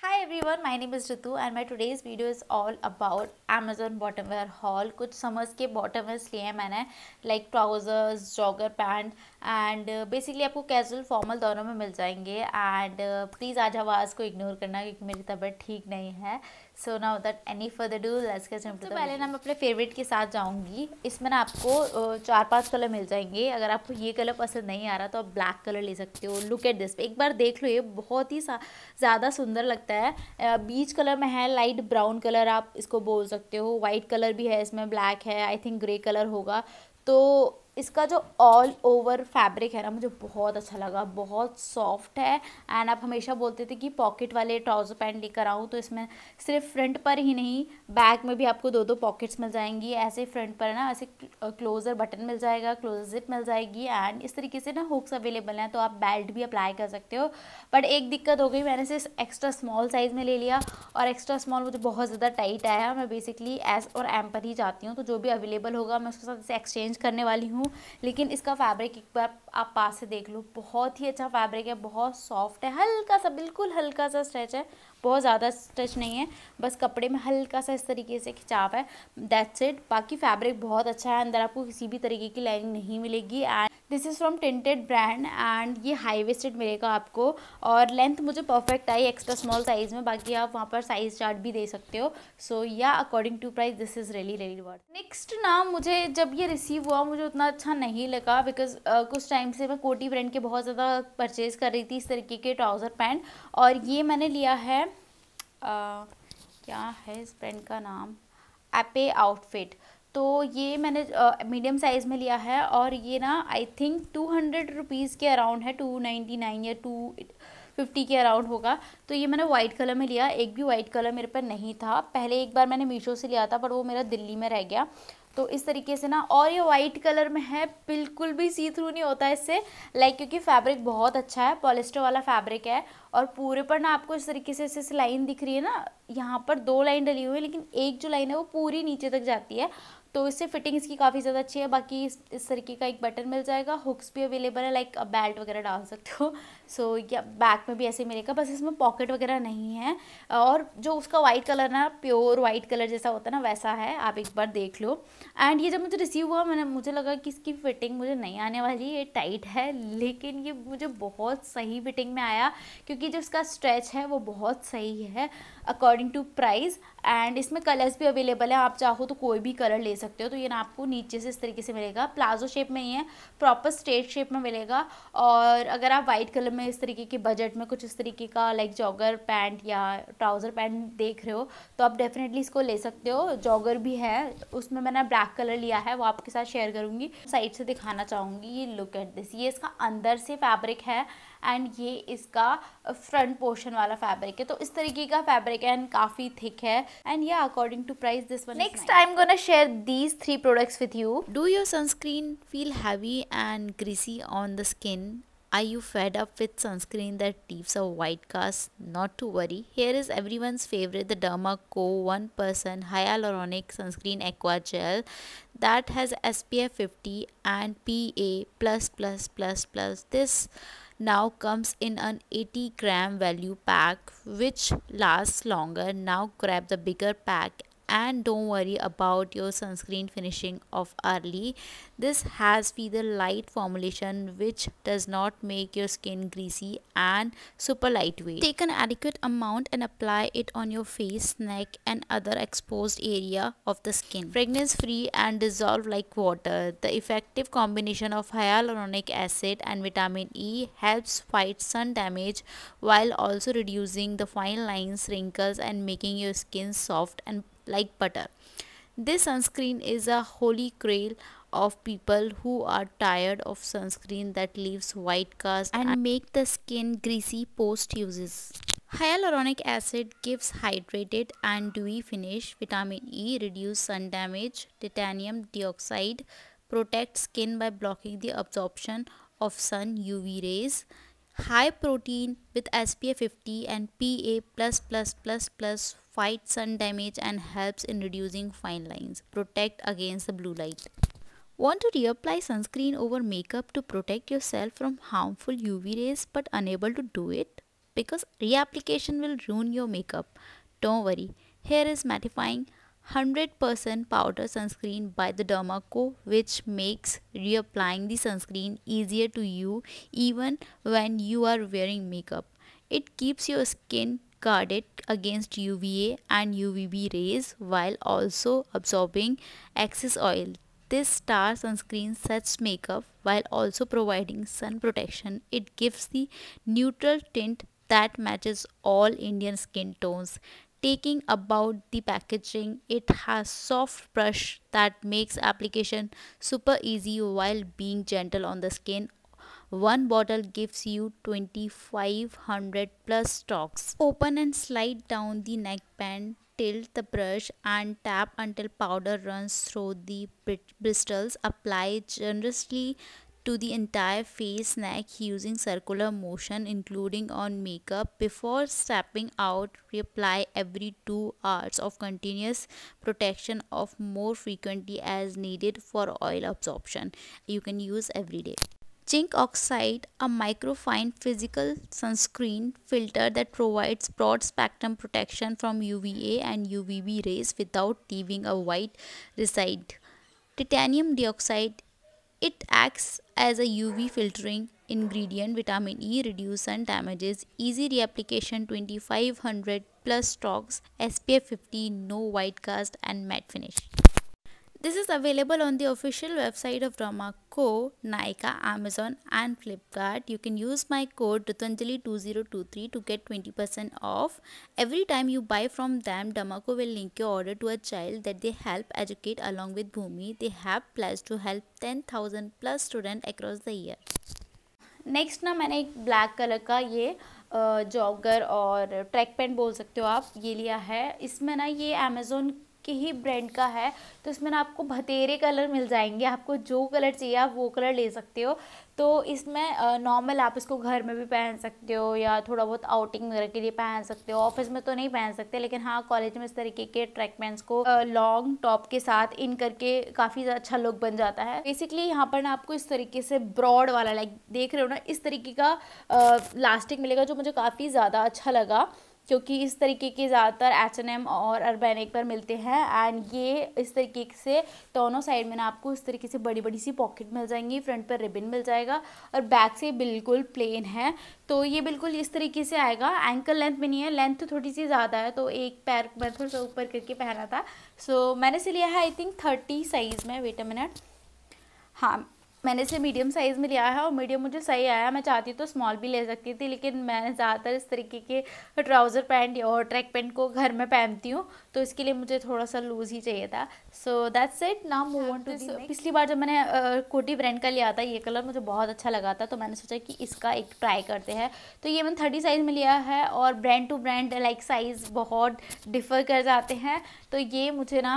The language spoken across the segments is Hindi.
Hi everyone, my name is Ritu and my today's video is all about Amazon bottom wear haul कुछ समर्स के बॉटम वेयर्स लिए हैं मैंने like trousers jogger pant and basically आपको कैजुअल फॉर्मल दोनों में मिल जाएंगे एंड प्लीज़ uh, आज आवाज़ को इग्नोर करना क्योंकि मेरी तबीयत ठीक नहीं है सो ना that any further do let's get तो पहले ना मैं अपने फेवरेट के साथ जाऊँगी इसमें ना आपको चार पांच कलर मिल जाएंगे अगर आपको ये कलर पसंद नहीं आ रहा तो आप ब्लैक कलर ले सकते हो लुक एट दिस एक बार देख लो ये बहुत ही ज़्यादा सुंदर लगता है बीच कलर में है लाइट ब्राउन कलर आप इसको बोल सकते सकते हो वाइट कलर भी है इसमें ब्लैक है आई थिंक ग्रे कलर होगा तो इसका जो ऑल ओवर फैब्रिक है ना मुझे बहुत अच्छा लगा बहुत सॉफ्ट है एंड आप हमेशा बोलते थे कि पॉकेट वाले ट्राउज़र पैंट लेकर आऊँ तो इसमें सिर्फ फ्रंट पर ही नहीं बैक में भी आपको दो दो पॉकेट्स मिल जाएंगी ऐसे फ्रंट पर ना ऐसे क्लोज़र बटन मिल जाएगा क्लोज़र जिप मिल जाएगी एंड इस तरीके से ना हुक्स अवेलेबल हैं तो आप बेल्ट भी अप्लाई कर सकते हो बट एक दिक्कत हो गई मैंने इसे एक्स्ट्रा स्मॉल साइज़ में ले लिया और एक्स्ट्रा स्मॉल मुझे बहुत ज़्यादा टाइट आया मैं बेसिकली एस और एम पर ही जाती हूँ तो जो भी अवेलेबल होगा मैं उसके साथ इसे एक्सचेंज करने वाली हूँ लेकिन इसका फैब्रिक एक बार आप पास से देख लो बहुत ही अच्छा फैब्रिक है बहुत सॉफ्ट है हल्का सा बिल्कुल हल्का सा स्ट्रेच है बहुत ज़्यादा स्ट्रेच नहीं है बस कपड़े में हल्का सा इस तरीके से खिंचाव है दैट्स इट बाकी फैब्रिक बहुत अच्छा है अंदर आपको किसी भी तरीके की लाइनिंग नहीं मिलेगी and this is from tented brand and ये हाई वेस्टेड मिलेगा आपको और लेंथ मुझे perfect I extra small size में बाकी आप वहाँ पर साइज़ चार्ट भी दे सकते हो सो या according to price this is really really worth next नाम मुझे जब ये रिसीव हुआ मुझे उतना अच्छा नहीं लगा बिकॉज uh, कुछ टाइम टाइम से मैं कोटी ब्रांड के बहुत ज़्यादा परचेज़ कर रही थी इस तरीके के ट्राउज़र पैंट और ये मैंने लिया है आ, क्या है इस ब्रांड का नाम एपे आउटफिट तो ये मैंने मीडियम साइज़ में लिया है और ये ना I think two hundred rupees के अराउंड है टू नाइन्टी नाइन या टू फिफ्टी के अराउंड होगा तो ये मैंने वाइट कलर में लिया एक भी वाइट कलर मेरे पर नहीं था पहले एक बार मैंने मीशो से लिया था पर वो मेरा दिल्ली में रह गया तो इस तरीके से ना और ये वाइट कलर में है बिल्कुल भी सी थ्रू नहीं होता इससे लाइक क्योंकि फैब्रिक बहुत अच्छा है पॉलिस्टर वाला फैब्रिक है और पूरे पर ना आपको इस तरीके से इसे लाइन दिख रही है ना यहाँ पर दो लाइन डली हुई है लेकिन एक जो लाइन है वो पूरी नीचे तक जाती है तो इससे फिटिंग इसकी काफ़ी ज़्यादा अच्छी है बाकी इस, इस तरीके का एक बटन मिल जाएगा हुक्स भी अवेलेबल है लाइक आप बेल्ट वगैरह डाल सकते हो सो so, या बैक में भी ऐसे मिलेगा बस इसमें पॉकेट वगैरह नहीं है और जो उसका वाइट कलर ना प्योर वाइट कलर जैसा होता है ना वैसा है आप एक बार देख लो एंड ये जब मुझे रिसीव हुआ मैंने मुझे लगा कि इसकी फ़िटिंग मुझे नहीं आने वाली ये टाइट है लेकिन ये मुझे बहुत सही फिटिंग में आया क्योंकि जो इसका स्ट्रेच है वो बहुत सही है अकॉर्डिंग टू प्राइस एंड इसमें कलर्स भी अवेलेबल है आप चाहो तो कोई भी कलर ले सकते हो तो ये ना आपको नीचे से इस तरीके से मिलेगा प्लाजो शेप में ही है प्रॉपर स्ट्रेट शेप में मिलेगा और अगर आप वाइट कलर में इस तरीके के बजट में कुछ इस तरीके का लाइक जॉगर पैंट या ट्राउज़र पैंट देख रहे हो तो आप डेफिनेटली इसको ले सकते हो जॉगर भी है उसमें मैंने ब्लैक कलर लिया है वो आपके साथ शेयर करूँगी साइड से दिखाना चाहूँगी ये लुक एट दिस ये इसका अंदर से फैब्रिक है एंड ये इसका फ्रंट पोर्शन वाला फैब्रिक है तो इस तरीके का फैब्रिक है एंड काफ़ी थिक है एंड ये according to price this one next I am gonna share these three products with you do your sunscreen feel heavy and greasy on the skin Are you fed up with sunscreen that leaves a white cast? Not to worry. Here is everyone's favorite, the Derma Co One 1% Hyaluronic Sunscreen Aqua Gel that has SPF 50 and PA++++. plus plus plus plus. This now comes in an 80 gram value pack which lasts longer now grab the bigger pack and don't worry about your sunscreen finishing off early this has be light formulation which does not make your skin greasy and super lightweight take an adequate amount and apply it on your face neck and other exposed area of the skin fragrance free and dissolve like water the effective combination of hyaluronic acid and vitamin e helps fight sun damage while also reducing the fine lines wrinkles and making your skin soft and like butter. This sunscreen is a holy grail of people who are tired of sunscreen that leaves white cast and make the skin greasy post uses. Hyaluronic acid gives hydrated and dewy finish, vitamin E reduces sun damage, titanium dioxide protects skin by blocking the absorption of sun UV rays, high protein with SPF 50 and PA++++ fights sun damage and helps in reducing fine lines. Protect against the blue light. Want to reapply sunscreen over makeup to protect yourself from harmful UV rays but unable to do it? Because reapplication will ruin your makeup. Don't worry. Here is mattifying 100% powder sunscreen by the Dermaco which makes reapplying the sunscreen easier to you even when you are wearing makeup. It keeps your skin guarded against UVA and UVB rays while also absorbing excess oil. This star sunscreen sets makeup while also providing sun protection. It gives the neutral tint that matches all Indian skin tones. Taking about the packaging, it has soft brush that makes application super easy while being gentle on the skin. One bottle gives you 2500 plus stocks. Open and slide down the neck band tilt the brush and tap until powder runs through the bristles. Apply generously to the entire face neck using circular motion including on makeup. Before stepping out, reapply every 2 hours of continuous protection of more frequently as needed for oil absorption. You can use every day. Zinc oxide, a microfine physical sunscreen filter that provides broad spectrum protection from UVA and UVB rays without leaving a white residue. Titanium dioxide, it acts as a UV filtering ingredient vitamin E reduces sun damages easy reapplication 2500 plus stocks SPF 50 no white cast and matte finish This is available on the official website of Roma Co, Nika, Amazon and Flipkart. You can use my code Rutanjali2023 to get 20% off. Every time you buy from them, Damako will link your order to a child that they help educate along with Bhumi. They have plans to help 10,000 plus students across the year. Next ना मैंने एक ब्लैक कलर का ये जॉगर और ट्रैक पैंट बोल सकते हो आप ये लिया है इसमें ना ये अमेज़ोन के ही ब्रांड का है तो इसमें ना आपको भतेरे कलर मिल जाएंगे आपको जो कलर चाहिए आप वो कलर ले सकते हो तो इसमें नॉर्मल आप इसको घर में भी पहन सकते हो या थोड़ा बहुत आउटिंग वगैरह के लिए पहन सकते हो ऑफिस में तो नहीं पहन सकते लेकिन हाँ कॉलेज में इस तरीके के ट्रैक पैंट्स को लॉन्ग टॉप के साथ इन करके काफ़ी अच्छा लुक बन जाता है बेसिकली यहाँ पर ना आपको इस तरीके से ब्रॉड वाला लाइक देख रहे हो ना इस तरीके का लास्टिक मिलेगा जो मुझे काफ़ी ज़्यादा अच्छा लगा क्योंकि इस तरीके के ज़्यादातर एच एन एम और अर्बेनिक पर मिलते हैं एंड ये इस तरीके से दोनों साइड में ना आपको इस तरीके से बड़ी बड़ी सी पॉकेट मिल जाएंगी फ्रंट पर रिबन मिल जाएगा और बैक से बिल्कुल प्लेन है तो ये बिल्कुल इस तरीके से आएगा एंकल लेंथ में नहीं है लेंथ तो थोड़ी सी ज़्यादा है तो एक पैर मैं थोड़ा सा ऊपर करके पहना था सो so, मैंने इसे लिया है आई थिंक थर्टी साइज़ में वेट अ मिनट हाँ मैंने इसे मीडियम साइज़ में लिया है और मीडियम मुझे सही आया मैं चाहती तो स्मॉल भी ले सकती थी लेकिन मैं ज़्यादातर इस तरीके के ट्राउज़र पैंट और ट्रैक पैंट को घर में पहनती हूँ तो इसके लिए मुझे थोड़ा सा लूज़ ही चाहिए था so that's it now move on to पिछली बार जब मैंने कोटी ब्रांड का लिया था ये कलर मुझे बहुत अच्छा लगा था तो मैंने सोचा कि इसका एक ट्राई करते हैं तो ये मैंने थर्टी साइज़ में लिया है और brand to brand like size बहुत डिफ़र कर जाते हैं तो ये मुझे ना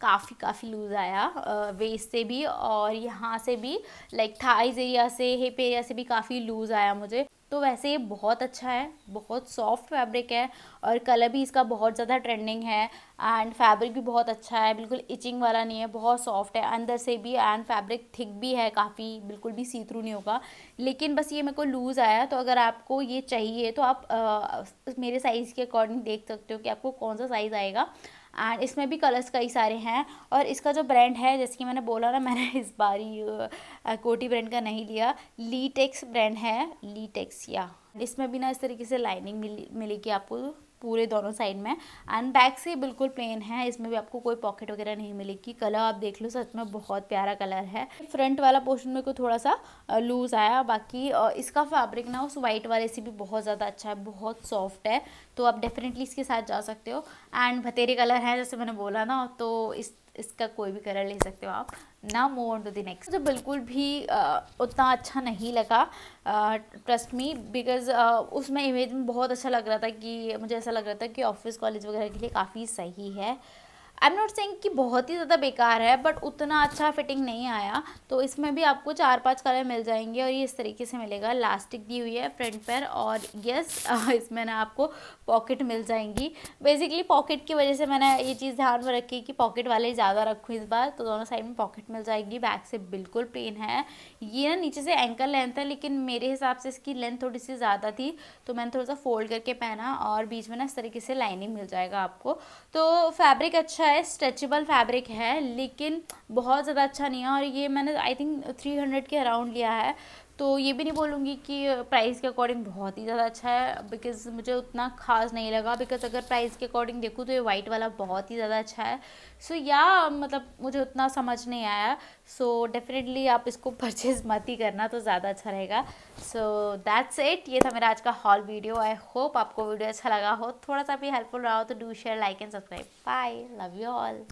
काफ़ी काफ़ी लूज़ आया वेस्ट से भी और यहाँ से भी लाइक थाइज एरिया से हिप एरिया से भी काफ़ी लूज़ आया मुझे तो वैसे ये बहुत अच्छा है बहुत सॉफ्ट फैब्रिक है और कलर भी इसका बहुत ज़्यादा ट्रेंडिंग है एंड फैब्रिक भी बहुत अच्छा है बिल्कुल इचिंग वाला नहीं है बहुत सॉफ्ट है अंदर से भी एंड फैब्रिक थिक भी है काफ़ी बिल्कुल भी सी थ्रू नहीं होगा लेकिन बस ये मेरे को लूज़ आया तो अगर आपको ये चाहिए तो आप आ, मेरे साइज़ के अकॉर्डिंग देख सकते हो कि आपको कौन सा साइज़ आएगा एंड इसमें भी कलर्स कई सारे हैं और इसका जो ब्रांड है जैसे कि मैंने बोला ना मैंने इस बार ही कोटी ब्रांड का नहीं लिया लीटेक्स ब्रांड है लीटेक्स या इसमें भी ना इस तरीके से लाइनिंग मिली मिलेगी आपको पूरे दोनों साइड में एंड बैक से बिल्कुल प्लेन है इसमें भी आपको कोई पॉकेट वगैरह नहीं मिलेगी कलर आप देख लो सच में बहुत प्यारा कलर है फ्रंट वाला पोर्शन मेरे को थोड़ा सा लूज़ आया बाकी इसका फैब्रिक ना उस वाइट वाले से भी बहुत ज़्यादा अच्छा है बहुत सॉफ्ट है तो आप डेफिनेटली इसके साथ जा सकते हो एंड भतेरे कलर है जैसे मैंने बोला ना तो इस इसका कोई भी कलर ले सकते हो आप ना move on to the next मुझे बिल्कुल भी आ, उतना अच्छा नहीं लगा ट्रस्ट मी बिकॉज उसमें इमेज में बहुत अच्छा लग रहा था कि मुझे ऐसा लग रहा था कि ऑफिस कॉलेज वगैरह के लिए काफ़ी सही है आई एम नॉट सेइंग कि बहुत ही ज़्यादा बेकार है बट उतना अच्छा फिटिंग नहीं आया तो इसमें भी आपको चार पांच कलर मिल जाएंगे और ये इस तरीके से मिलेगा लास्टिक दी हुई है फ्रंट पर और यस इसमें ना आपको पॉकेट मिल जाएंगी बेसिकली पॉकेट की वजह से मैंने ये चीज़ ध्यान में रखी कि पॉकेट वाले ज़्यादा रखूँ इस बार तो दोनों साइड में पॉकेट मिल जाएगी बैक से बिल्कुल प्लेन है ये ना नीचे से एंकल लेंथ है लेकिन मेरे हिसाब से इसकी लेंथ थोड़ी सी ज़्यादा थी तो मैंने थोड़ा सा फोल्ड करके पहना और बीच में ना इस तरीके से लाइनिंग मिल जाएगा आपको तो फैब्रिक अच्छा है स्ट्रेचेबल फैब्रिक है लेकिन बहुत ज़्यादा अच्छा नहीं है और ये मैंने आई थिंक थ्री हंड्रेड के अराउंड लिया है तो ये भी नहीं बोलूँगी कि प्राइस के अकॉर्डिंग बहुत ही ज़्यादा अच्छा है बिकॉज़ मुझे उतना खास नहीं लगा बिकॉज़ अगर प्राइस के अकॉर्डिंग देखूँ तो ये वाइट वाला बहुत ही ज़्यादा अच्छा है सो so, या मतलब मुझे उतना समझ नहीं आया सो so, डेफिनेटली आप इसको परचेज़ मत ही करना तो ज़्यादा अच्छा रहेगा सो दैट्स इट ये था मेरा आज का हॉल वीडियो आई होप आपको वीडियो अच्छा लगा हो थोड़ा सा भी हेल्पफुल रहा हो तो do share like and subscribe bye love you all